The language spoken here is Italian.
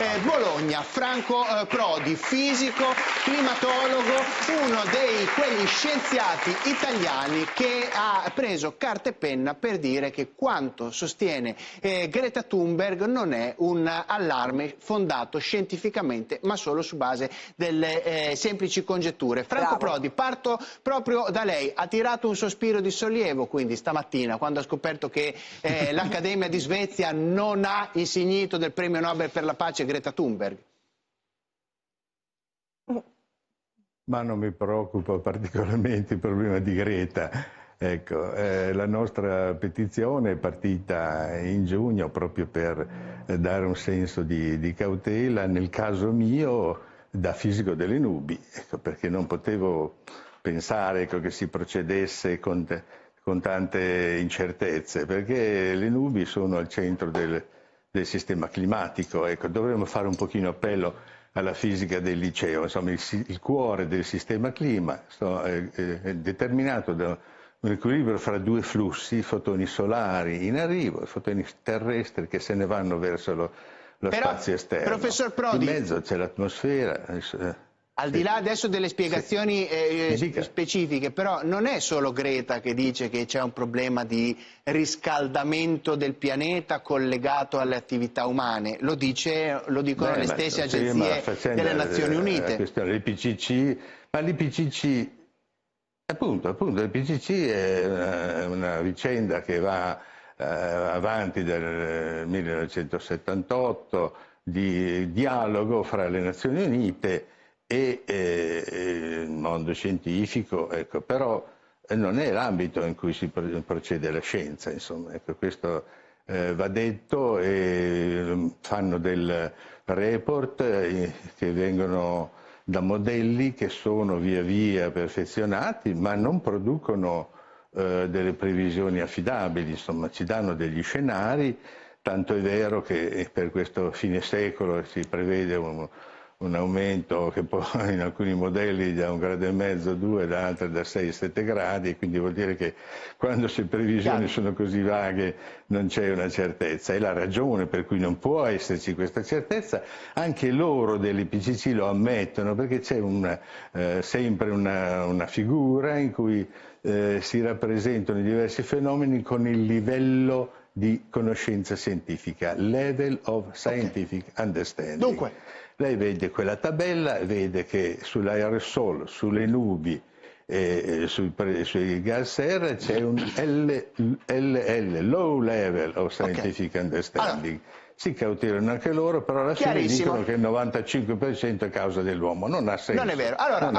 eh, Bologna, Franco eh, Prodi, fisico, climatologo, uno dei quegli scienziati italiani che ha preso carta e penna per dire che quanto sostiene eh, Greta Thunberg non è un allarme fondato scientificamente ma solo su base delle eh, semplici congetture. Franco Bravo. Prodi, parto proprio da lei, ha tirato un sospiro di sollievo quindi stamattina quando ha scoperto che eh, l'Accademia di Svezia non ha insignito del premio Nobel per la pace Greta Thunberg? Ma non mi preoccupa particolarmente il problema di Greta. Ecco, eh, la nostra petizione è partita in giugno proprio per eh, dare un senso di, di, cautela, nel caso mio da fisico delle nubi, ecco, perché non potevo pensare ecco, che si procedesse con, con, tante incertezze, perché le nubi sono al centro del, del sistema climatico. Ecco, dovremmo fare un pochino appello alla fisica del liceo, insomma il, il cuore del sistema clima so, è, eh, eh, è determinato da un equilibrio fra due flussi, fotoni solari in arrivo e fotoni terrestri che se ne vanno verso lo, lo Però, spazio esterno. Professor Prodi, in mezzo c'è l'atmosfera. Eh, al di là adesso delle spiegazioni eh, eh specifiche, però non è solo Greta che dice che c'è un problema di riscaldamento del pianeta collegato alle attività umane, lo, dice, lo dicono Beh, le stesse agenzie faccenda, delle Nazioni Unite. La ma l'IPCC, appunto, appunto l'IPCC è una, eh, una vicenda che va eh, avanti dal 1978 eh, di dialogo fra le Nazioni Unite e il mondo scientifico, ecco, però eh, non è l'ambito in cui si procede la scienza, insomma, ecco, questo eh, va detto e ehm, fanno del report eh, che vengono da modelli che sono via via perfezionati, ma non producono delle previsioni affidabili, insomma, ci danno degli scenari, tanto è vero che per questo fine secolo si prevede un un aumento che può in alcuni modelli da un grado e mezzo due, da altri da 6 7 gradi, quindi vuol dire che quando le previsioni sono così vaghe non c'è una certezza e la ragione per cui non può esserci questa certezza, anche loro dell'IPCC lo ammettono perché c'è una, eh, sempre una, una figura in cui eh, si rappresentano i diversi fenomeni con il livello di conoscenza scientifica, level of scientific okay. understanding. Dunque, lei vede quella tabella, vede che sull'aerosol, sulle nubi, eh, sui, sui, gas serra c'è un LL, low level of scientific okay. understanding. Allora si cautelano anche loro, però alla fine dicono che il 95% è causa dell'uomo. Non ha senso. Non è vero. Allora, non